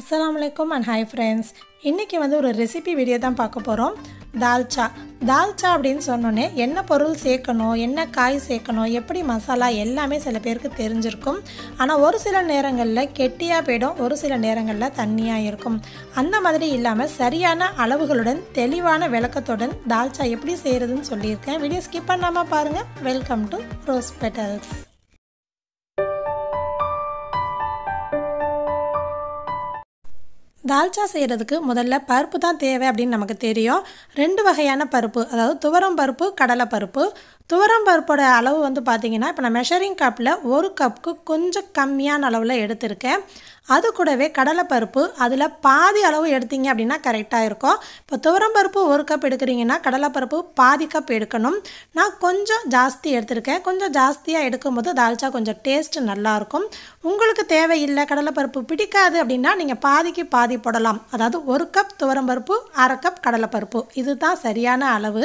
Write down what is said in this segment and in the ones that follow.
அஸ்லாம் and hi friends இன்றைக்கி வந்து ஒரு ரெசிபி வீடியோ தான் பார்க்க போகிறோம் தால்ச்சா தால்ச்சா அப்படின்னு சொன்னோன்னே என்ன பொருள் சேர்க்கணும் என்ன காய் சேர்க்கணும் எப்படி மசாலா எல்லாமே சில பேருக்கு தெரிஞ்சிருக்கும் ஆனால் ஒரு சில நேரங்களில் கெட்டியாக போயிடும் ஒரு சில நேரங்களில் தண்ணியாக இருக்கும் அந்த மாதிரி இல்லாமல் சரியான அளவுகளுடன் தெளிவான விளக்கத்துடன் தால்ச்சா எப்படி செய்கிறதுன்னு சொல்லியிருக்கேன் வீடியோ ஸ்கிப் பண்ணாமல் பாருங்கள் welcome to rose petals dalcha செய்கிறதுக்கு முதல்ல பருப்பு தான் தேவை அப்படின்னு நமக்கு தெரியும் ரெண்டு வகையான பருப்பு அதாவது துவரம் பருப்பு கடலை பருப்பு துவரம் பருப்போட அளவு வந்து பார்த்திங்கன்னா இப்போ நான் மெஷரிங் கப்பில் ஒரு கப்புக்கு கொஞ்சம் கம்மியான அளவில் எடுத்திருக்கேன் அது கூடவே கடலைப்பருப்பு அதில் பாதி அளவு எடுத்தீங்க அப்படின்னா கரெக்டாக இருக்கும் இப்போ துவரம்பருப்பு ஒரு கப் எடுக்கிறீங்கன்னா கடலைப்பருப்பு பாதி கப் எடுக்கணும் நான் கொஞ்சம் ஜாஸ்தி எடுத்திருக்கேன் கொஞ்சம் ஜாஸ்தியாக எடுக்கும்போது தால்ச்சா கொஞ்சம் டேஸ்ட்டு நல்லாயிருக்கும் உங்களுக்கு தேவையில்லை கடலைப்பருப்பு பிடிக்காது அப்படின்னா நீங்கள் பாதிக்கு பாதி போடலாம் அதாவது ஒரு கப் துவரம்பருப்பு அரை கப் கடலைப்பருப்பு இதுதான் சரியான அளவு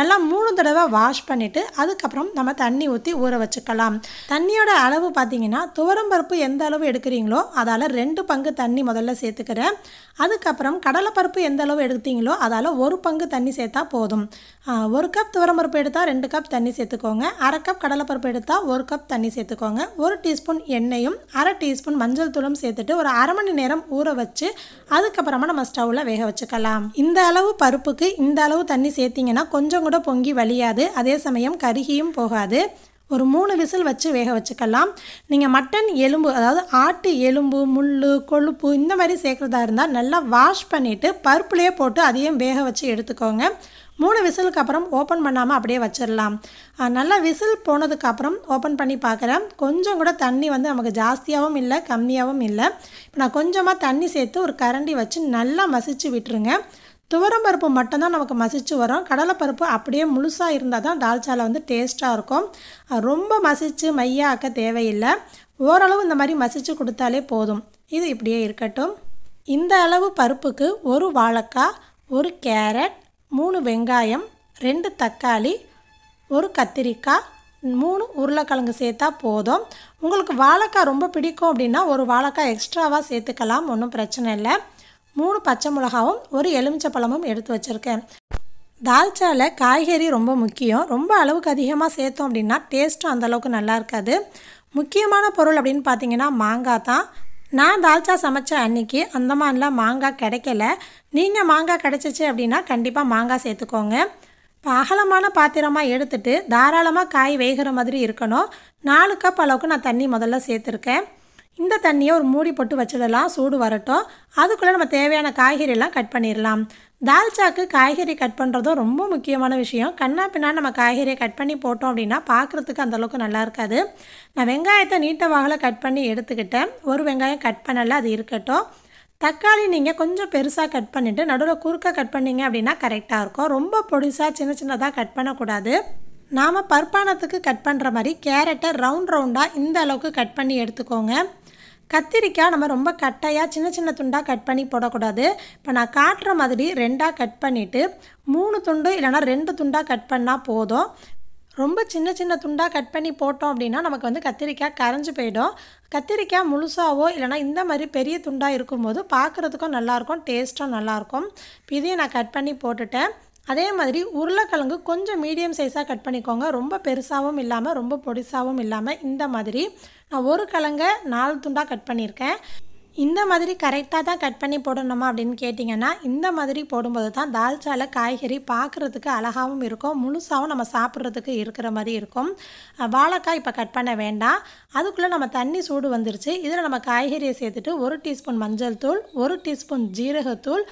நல்லா மூணு தடவை வாஷ் பண்ணிவிட்டு போட்டு அதுக்கப்புறம் நம்ம தண்ணி ஊற்றி ஊற வச்சுக்கலாம் தண்ணியோட அளவு பார்த்தீங்கன்னா துவரம்பருப்பு எந்த அளவு எடுக்கிறீங்களோ அதால் ரெண்டு பங்கு தண்ணி முதல்ல சேர்த்துக்கிறேன் அதுக்கப்புறம் கடலைப்பருப்பு எந்த அளவு எடுத்தீங்களோ அதால் ஒரு பங்கு தண்ணி சேர்த்தா போதும் ஒரு கப் துவரம்பருப்பு எடுத்தால் ரெண்டு கப் தண்ணி சேர்த்துக்கோங்க அரை கப் கடலைப்பருப்பு எடுத்தால் ஒரு கப் தண்ணி சேர்த்துக்கோங்க ஒரு டீஸ்பூன் எண்ணெயும் அரை டீஸ்பூன் மஞ்சள் தூளும் சேர்த்துட்டு ஒரு அரை மணி நேரம் ஊற வச்சு அதுக்கப்புறமா நம்ம ஸ்டவ்வில் வேக வச்சுக்கலாம் இந்த அளவு பருப்புக்கு இந்த அளவு தண்ணி சேர்த்திங்கன்னா கொஞ்சம் கூட பொங்கி வழியாது அதே சமயம் சமயம் கருகியும் போகாது ஒரு மூணு விசில் வச்சு வேக வச்சுக்கலாம் நீங்கள் மட்டன் எலும்பு அதாவது ஆட்டு எலும்பு முள் கொழுப்பு இந்த மாதிரி சேர்க்குறதா இருந்தால் நல்லா வாஷ் பண்ணிவிட்டு பருப்புலேயே போட்டு அதையும் வேக வச்சு எடுத்துக்கோங்க மூணு விசிலுக்கு அப்புறம் ஓப்பன் பண்ணாமல் அப்படியே வச்சிடலாம் நல்லா விசில் போனதுக்கப்புறம் ஓப்பன் பண்ணி பார்க்குறேன் கொஞ்சம் கூட தண்ணி வந்து நமக்கு ஜாஸ்தியாகவும் இல்லை கம்மியாகவும் இல்லை இப்போ நான் கொஞ்சமாக தண்ணி சேர்த்து ஒரு கரண்டி வச்சு நல்லா மசிச்சு விட்டுருங்க துவரம் பருப்பு மட்டும்தான் நமக்கு மசிச்சு வரும் கடலைப்பருப்பு அப்படியே முழுசாக இருந்தால் தான் தால்ச்சாலை வந்து டேஸ்ட்டாக இருக்கும் ரொம்ப மசிச்சு மையாக்க ஆக்க தேவையில்லை ஓரளவு இந்த மாதிரி மசிச்சு கொடுத்தாலே போதும் இது இப்படியே இருக்கட்டும் இந்த அளவு பருப்புக்கு ஒரு வாழைக்காய் ஒரு கேரட் மூணு வெங்காயம் ரெண்டு தக்காளி ஒரு கத்திரிக்காய் மூணு உருளைக்கிழங்கு சேர்த்தா போதும் உங்களுக்கு வாழைக்காய் ரொம்ப பிடிக்கும் அப்படின்னா ஒரு வாழைக்காய் எக்ஸ்ட்ராவாக சேர்த்துக்கலாம் ஒன்றும் பிரச்சனை இல்லை மூணு பச்சை மிளகாவும் ஒரு எலுமிச்சப்பழமும் எடுத்து வச்சுருக்கேன் தால்ச்சாவில் காய்கறி ரொம்ப முக்கியம் ரொம்ப அளவுக்கு அதிகமாக சேர்த்தோம் அப்படின்னா டேஸ்ட்டும் அந்தளவுக்கு நல்லா இருக்காது முக்கியமான பொருள் அப்படின்னு பார்த்தீங்கன்னா மாங்காய் தான் நான் தால்ச்சா சமைச்ச அன்னைக்கு அந்த மாதிரிலாம் மாங்காய் கிடைக்கல நீங்கள் மாங்காய் கிடைச்சிச்சு அப்படின்னா கண்டிப்பாக மாங்காய் சேர்த்துக்கோங்க இப்போ அகலமான பாத்திரமாக எடுத்துட்டு தாராளமாக காய் வேகிற மாதிரி இருக்கணும் நாலு கப் அளவுக்கு நான் தண்ணி முதல்ல சேர்த்துருக்கேன் இந்த தண்ணியை ஒரு மூடி போட்டு வச்சிடலாம் சூடு வரட்டும் அதுக்குள்ளே நம்ம தேவையான காய்கறியெல்லாம் கட் பண்ணிடலாம் தால்ச்சாக்கு காய்கறி கட் பண்ணுறதும் ரொம்ப முக்கியமான விஷயம் கண்ணா பின்னா நம்ம காய்கறியை கட் பண்ணி போட்டோம் அப்படின்னா பார்க்குறதுக்கு அந்தளவுக்கு நல்லா இருக்காது நான் வெங்காயத்தை நீட்ட வாகலை கட் பண்ணி எடுத்துக்கிட்டேன் ஒரு வெங்காயம் கட் பண்ணலை அது இருக்கட்டும் தக்காளி நீங்கள் கொஞ்சம் பெருசாக கட் பண்ணிவிட்டு நடுவில் குறுக்க கட் பண்ணிங்க அப்படின்னா கரெக்டாக இருக்கும் ரொம்ப பொடிசாக சின்ன சின்னதாக கட் பண்ணக்கூடாது நாம் பருப்பானத்துக்கு கட் பண்ணுற மாதிரி கேரட்டை ரவுண்ட் ரவுண்டாக இந்த அளவுக்கு கட் பண்ணி எடுத்துக்கோங்க கத்திரிக்காய் நம்ம ரொம்ப கட்டையாக சின்ன சின்ன துண்டாக கட் பண்ணி போடக்கூடாது இப்போ நான் காட்டுற மாதிரி ரெண்டாக கட் பண்ணிவிட்டு மூணு துண்டு இல்லைனா ரெண்டு துண்டாக கட் பண்ணால் போதும் ரொம்ப சின்ன சின்ன துண்டாக கட் பண்ணி போட்டோம் அப்படின்னா நமக்கு வந்து கத்திரிக்காய் கரைஞ்சி போயிடும் கத்திரிக்காய் முழுசாவோ இல்லைனா இந்த மாதிரி பெரிய துண்டாக இருக்கும்போது பார்க்குறதுக்கும் நல்லாயிருக்கும் டேஸ்ட்டும் நல்லாயிருக்கும் இதையும் நான் கட் பண்ணி போட்டுட்டேன் அதே மாதிரி உருளைக்கிழங்கு கொஞ்சம் மீடியம் சைஸாக கட் பண்ணிக்கோங்க ரொம்ப பெருசாகவும் இல்லாமல் ரொம்ப பொடிசாகவும் இல்லாமல் இந்த மாதிரி நான் ஒரு கிழங்கை நாலு துண்டாக கட் பண்ணியிருக்கேன் இந்த மாதிரி கரெக்டாக தான் கட் பண்ணி போடணுமா அப்படின்னு கேட்டிங்கன்னா இந்த மாதிரி போடும்போது தான் தால்ச்சால காய்கறி பார்க்குறதுக்கு அழகாகவும் இருக்கும் முழுசாகவும் நம்ம சாப்பிட்றதுக்கு இருக்கிற மாதிரி இருக்கும் வாழைக்காய் இப்போ கட் பண்ண வேண்டாம் அதுக்குள்ளே நம்ம தண்ணி சூடு வந்துருச்சு இதில் நம்ம காய்கறியை சேர்த்துட்டு ஒரு டீஸ்பூன் மஞ்சள் தூள் ஒரு டீஸ்பூன் ஜீரகத்தூள்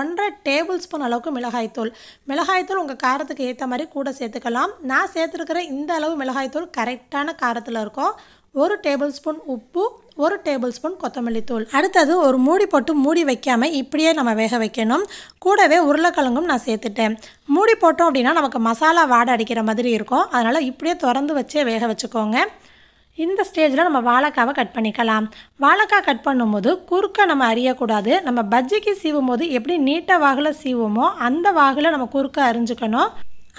ஒன்றரை டேபிள் ஸ்பூன் அளவுக்கு மிளகாய்த்தூள் மிளகாய்த்தூள் உங்கள் காரத்துக்கு ஏற்ற மாதிரி கூட சேர்த்துக்கலாம் நான் சேர்த்துருக்கிற இந்த அளவு மிளகாய்த்தூள் கரெக்டான காரத்தில் இருக்கும் ஒரு டேபிள் ஸ்பூன் உப்பு ஒரு டேபிள் ஸ்பூன் கொத்தமல்லி தூள் அடுத்தது ஒரு மூடி போட்டு மூடி வைக்காமல் இப்படியே நம்ம வேக வைக்கணும் கூடவே உருளைக்கிழங்கும் நான் சேர்த்துட்டேன் மூடி போட்டோம் அப்படின்னா நமக்கு மசாலா வாடை அடிக்கிற மாதிரி இருக்கும் அதனால் இப்படியே திறந்து வச்சே வேக வச்சுக்கோங்க இந்த ஸ்டேஜில் நம்ம வாழைக்காவை கட் பண்ணிக்கலாம் வாழைக்காய் கட் பண்ணும்போது குறுக்க நம்ம அறியக்கூடாது நம்ம பஜ்ஜிக்கு சீவும் போது எப்படி நீட்ட வாகில் சீவுமோ அந்த வாகில் நம்ம குறுக்க அறிஞ்சுக்கணும்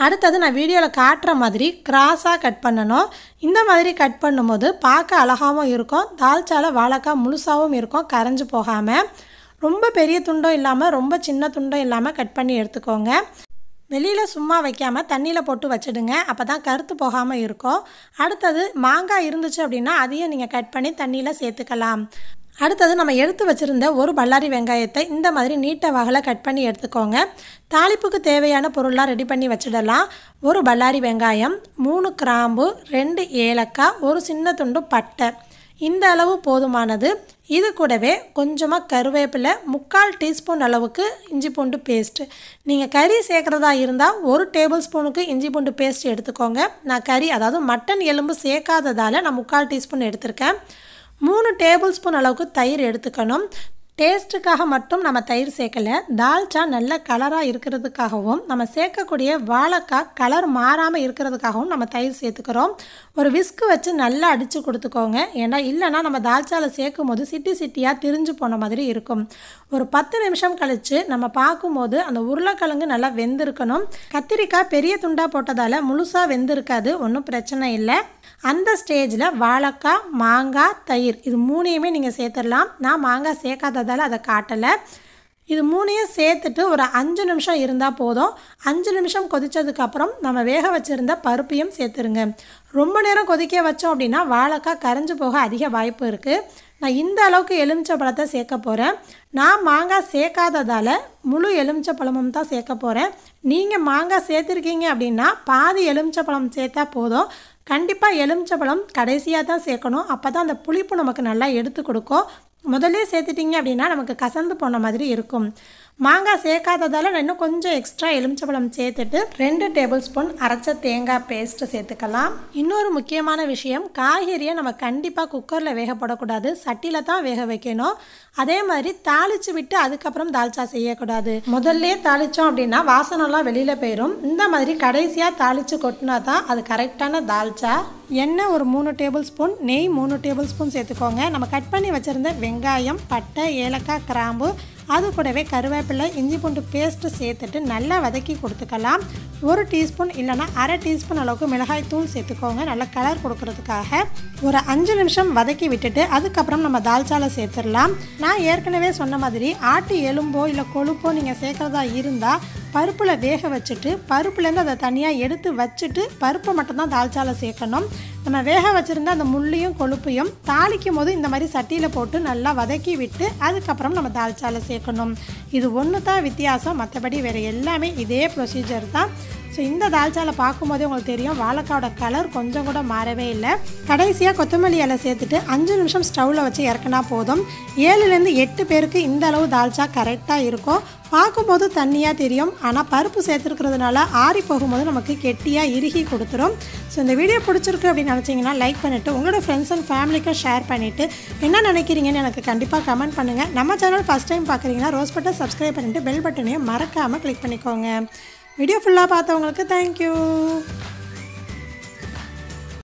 அடுத்தது நான் வீடியோவில் காட்டுற மாதிரி கிராஸாக கட் பண்ணணும் இந்த மாதிரி கட் பண்ணும்போது பார்க்க அழகாகவும் இருக்கும் தால்ச்சால வாழைக்காய் முழுசாகவும் இருக்கும் கரைஞ்சி போகாமல் ரொம்ப பெரிய துண்டும் இல்லாமல் ரொம்ப சின்ன துண்டும் இல்லாமல் கட் பண்ணி எடுத்துக்கோங்க வெளியில் சும்மா வைக்காமல் தண்ணியில் போட்டு வச்சுடுங்க அப்போ தான் கருத்து போகாமல் இருக்கும் அடுத்தது மாங்காய் இருந்துச்சு அப்படின்னா அதையும் நீங்கள் கட் பண்ணி தண்ணியில் சேர்த்துக்கலாம் அடுத்தது நம்ம எடுத்து வச்சுருந்த ஒரு பல்லாரி வெங்காயத்தை இந்த மாதிரி நீட்ட வகையில் கட் பண்ணி எடுத்துக்கோங்க தாளிப்புக்கு தேவையான பொருளாக ரெடி பண்ணி வச்சிடலாம் ஒரு பல்லாரி வெங்காயம் மூணு கிராம்பு ரெண்டு ஏலக்காய் ஒரு சின்ன துண்டு பட்டை இந்த அளவு போதுமானது இது கூடவே கொஞ்சமாக கருவேப்பிலை முக்கால் டீஸ்பூன் அளவுக்கு இஞ்சி பூண்டு பேஸ்ட்டு நீங்கள் கறி சேர்க்குறதா இருந்தால் ஒரு டேபிள் ஸ்பூனுக்கு இஞ்சி பூண்டு பேஸ்ட் எடுத்துக்கோங்க நான் கறி அதாவது மட்டன் எலும்பு சேர்க்காததால் நான் முக்கால் டீஸ்பூன் எடுத்திருக்கேன் மூணு டேபிள் ஸ்பூன் அளவுக்கு தயிர் எடுத்துக்கணும் டேஸ்ட்டுக்காக மட்டும் நம்ம தயிர் சேர்க்கலை தால்ச்சா நல்ல கலராக இருக்கிறதுக்காகவும் நம்ம சேர்க்கக்கூடிய வாழைக்காய் கலர் மாறாமல் இருக்கிறதுக்காகவும் நம்ம தயிர் சேர்த்துக்கிறோம் ஒரு விஸ்கு வச்சு நல்லா அடித்து கொடுத்துக்கோங்க ஏன்னா இல்லைனா நம்ம தால்ச்சாவில் சேர்க்கும் போது சிட்டி சிட்டியாக திரிஞ்சு போன மாதிரி இருக்கும் ஒரு பத்து நிமிஷம் கழித்து நம்ம பார்க்கும்போது அந்த உருளைக்கிழங்கு நல்லா வெந்திருக்கணும் கத்திரிக்காய் பெரிய துண்டாக போட்டதால் முழுசாக வெந்திருக்காது ஒன்றும் பிரச்சனை இல்லை அந்த ஸ்டேஜில் வாழைக்காய் மாங்காய் தயிர் இது மூணையுமே நீங்கள் சேர்த்துடலாம் நான் மாங்காய் சேர்க்காததால் அதை காட்டலை இது மூணையும் சேர்த்துட்டு ஒரு அஞ்சு நிமிஷம் இருந்தால் போதும் அஞ்சு நிமிஷம் கொதித்ததுக்கப்புறம் நம்ம வேக வச்சுருந்த பருப்பையும் சேர்த்துருங்க ரொம்ப நேரம் கொதிக்க வச்சோம் அப்படின்னா வாழைக்காய் கரைஞ்சி போக அதிக வாய்ப்பு இருக்குது நான் இந்த அளவுக்கு எலுமிச்சை பழத்தை சேர்க்க போகிறேன் நான் மாங்காய் சேர்க்காததால் முழு எலுமிச்சை பழமும் தான் சேர்க்க போகிறேன் நீங்கள் மாங்காய் சேர்த்துருக்கீங்க அப்படின்னா பாதி எலுமிச்சை பழம் சேர்த்தா போதும் கண்டிப்பாக எலுமிச்சம்பழம் கடைசியாக தான் சேர்க்கணும் அப்போ தான் அந்த புளிப்பு நமக்கு நல்லா எடுத்து கொடுக்கும் முதல்ல சேர்த்துட்டிங்க அப்படின்னா நமக்கு கசந்து போன மாதிரி இருக்கும் மாங்காய் சேர்க்காததால் இன்னும் கொஞ்சம் எக்ஸ்ட்ரா பழம் சேர்த்துட்டு ரெண்டு டேபிள் ஸ்பூன் அரைச்ச தேங்காய் பேஸ்ட்டு சேர்த்துக்கலாம் இன்னொரு முக்கியமான விஷயம் காய்கறியை நம்ம கண்டிப்பாக குக்கரில் வேகப்படக்கூடாது சட்டியில் தான் வேக வைக்கணும் அதே மாதிரி தாளித்து விட்டு அதுக்கப்புறம் தால்ச்சா செய்யக்கூடாது முதல்ல தாளித்தோம் அப்படின்னா வாசனெல்லாம் வெளியில் போயிடும் இந்த மாதிரி கடைசியாக தாளித்து கொட்டினா தான் அது கரெக்டான தால்ச்சா எண்ணெய் ஒரு மூணு டேபிள் ஸ்பூன் நெய் மூணு டேபிள் ஸ்பூன் சேர்த்துக்கோங்க நம்ம கட் பண்ணி வச்சுருந்த வெங்காயம் பட்டை ஏலக்காய் கிராம்பு அது கூடவே கருவேப்பிலை இஞ்சி பூண்டு பேஸ்ட்டு சேர்த்துட்டு நல்லா வதக்கி கொடுத்துக்கலாம் ஒரு டீஸ்பூன் இல்லைனா அரை டீஸ்பூன் அளவுக்கு மிளகாய் தூள் சேர்த்துக்கோங்க நல்லா கலர் கொடுக்கறதுக்காக ஒரு அஞ்சு நிமிஷம் வதக்கி விட்டுட்டு அதுக்கப்புறம் நம்ம தால்ச்சாலை சேர்த்துடலாம் நான் ஏற்கனவே சொன்ன மாதிரி ஆட்டு எலும்போ இல்லை கொழுப்போ நீங்கள் சேர்க்குறதா இருந்தால் பருப்பில் வேக வச்சுட்டு பருப்புலேருந்து அதை தனியாக எடுத்து வச்சுட்டு பருப்பை மட்டும்தான் தால்ச்சாவில் சேர்க்கணும் நம்ம வேக வச்சுருந்தா அந்த முள்ளையும் கொழுப்பையும் தாளிக்கும் போது இந்த மாதிரி சட்டியில் போட்டு நல்லா வதக்கி விட்டு அதுக்கப்புறம் நம்ம தால்ச்சாவில் சேர்க்கணும் இது ஒன்று தான் வித்தியாசம் மற்றபடி வேறு எல்லாமே இதே ப்ரொசீஜர் தான் ஸோ இந்த தால்ச்சாவில் பார்க்கும்போதே உங்களுக்கு தெரியும் வாழைக்காவோட கலர் கொஞ்சம் கூட மாறவே இல்லை கடைசியாக கொத்தமல்லி இலை சேர்த்துட்டு அஞ்சு நிமிஷம் ஸ்டவ்வில் வச்சு இறக்குனா போதும் ஏழுலேருந்து எட்டு பேருக்கு இந்த அளவு தால்ச்சா கரெக்டாக இருக்கும் பார்க்கும்போது தண்ணியாக தெரியும் ஆனால் பருப்பு சேர்த்துருக்கிறதுனால ஆறி போகும்போது நமக்கு கெட்டியாக இறுகி கொடுத்துரும் ஸோ இந்த வீடியோ பிடிச்சிருக்கு அப்படின்னு நினச்சிங்கன்னா லைக் பண்ணிவிட்டு உங்களோட ஃப்ரெண்ட்ஸ் அண்ட் ஃபேமிலிக்கும் ஷேர் பண்ணிவிட்டு என்ன நினைக்கிறீங்கன்னு எனக்கு கண்டிப்பாக கமெண்ட் பண்ணுங்கள் நம்ம சேனல் ஃபஸ்ட் டைம் பார்க்குறீங்கன்னா ரோஸ் பட்டை சப்ஸ்கிரைப் பண்ணிவிட்டு பெல் பட்டனையும் மறக்காமல் கிளிக் பண்ணிக்கோங்க வீடியோ ஃபுல்லாக பார்த்தவங்களுக்கு தேங்க்யூ